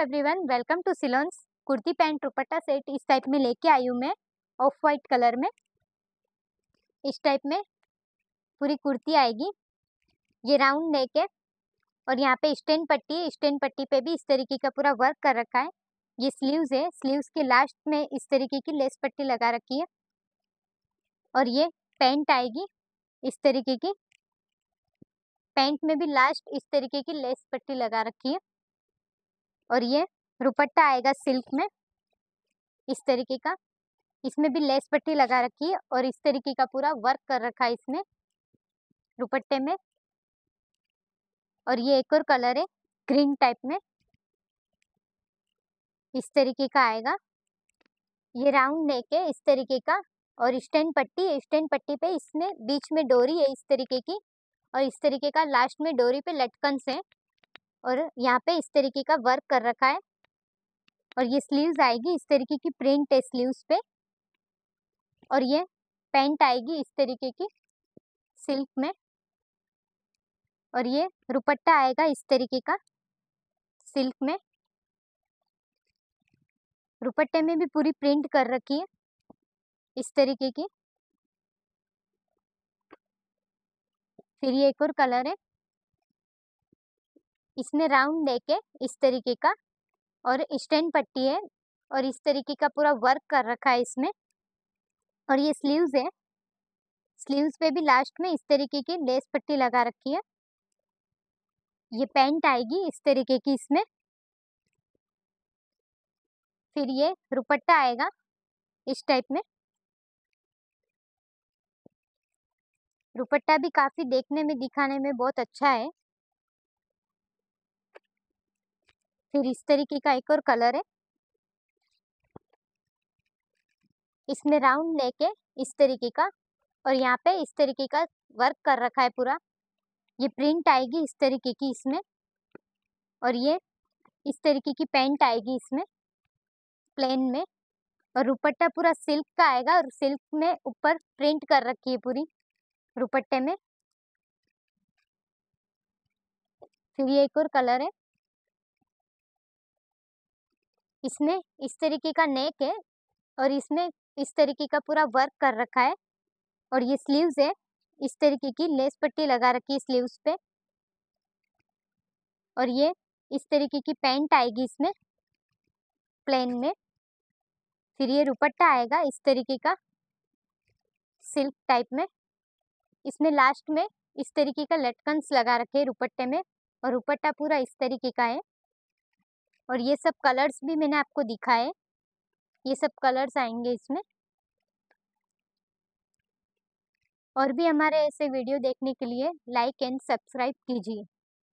everyone welcome to सिलोन्स kurti pant dupatta set इस type में लेके आई हूँ मैं ऑफ वाइट कलर में इस टाइप में पूरी कुर्ती आएगी ये राउंड नेक है और यहाँ पे स्टैंड पट्टी है स्टैंड पट्टी पे भी इस तरीके का पूरा वर्क कर रखा है ये स्लीव्स है स्लीव्स के लास्ट में इस तरीके की लेस पट्टी लगा रखी है और ये पैंट आएगी इस तरीके की पैंट में भी लास्ट इस तरीके की लेस पट्टी लगा रखी है और ये रुपट्टा आएगा सिल्क में इस तरीके का इसमें भी लेस पट्टी लगा रखी है और इस तरीके का पूरा वर्क कर रखा है इसमें रुपट्टे में और ये एक और कलर है ग्रीन टाइप में इस तरीके का आएगा ये राउंड नेक है इस तरीके का और स्टैंड पट्टी स्टैंड पट्टी पे इसमें बीच में डोरी है इस तरीके की और इस तरीके का लास्ट में डोरी पे लटकन से और यहाँ पे इस तरीके का वर्क कर रखा है और ये स्लीव्स आएगी इस तरीके की प्रिंट है स्लीव्स पे और ये पैंट आएगी इस तरीके की सिल्क में और ये रुपट्टा आएगा इस तरीके का सिल्क में रुपट्टे में भी पूरी प्रिंट कर रखी है इस तरीके की फिर ये एक और कलर है इसमें राउंड लेके इस तरीके का और स्टैंड पट्टी है और इस तरीके का पूरा वर्क कर रखा है इसमें और ये स्लीव्स है स्लीव्स पे भी लास्ट में इस तरीके की लेस पट्टी लगा रखी है ये पैंट आएगी इस तरीके की इसमें फिर ये रुपट्टा आएगा इस टाइप में रुपट्टा भी काफ़ी देखने में दिखाने में बहुत अच्छा है फिर इस तरीके का एक और कलर है इसमें राउंड लेके इस तरीके का और यहाँ पे इस तरीके का वर्क कर रखा है पूरा ये प्रिंट आएगी इस तरीके की इसमें और ये इस तरीके की पेंट आएगी इसमें प्लेन में और रुपट्टा पूरा सिल्क का आएगा और सिल्क में ऊपर प्रिंट कर रखी है पूरी रुपट्टे में फिर ये एक और कलर है इसमें इस तरीके का नेक है और इसमें इस तरीके का पूरा वर्क कर रखा है और ये स्लीव्स है इस तरीके की लेस पट्टी लगा रखी है स्लीव्स पे और ये इस तरीके की पैंट आएगी इसमें प्लेन में फिर ये रुपट्टा आएगा इस तरीके का सिल्क टाइप में इसमें लास्ट में इस तरीके का लटकन्स लगा रखे रुपट्टे में और रुपट्टा पूरा इस तरीके का है और ये सब कलर्स भी मैंने आपको दिखाए ये सब कलर्स आएंगे इसमें और भी हमारे ऐसे वीडियो देखने के लिए लाइक एंड सब्सक्राइब कीजिए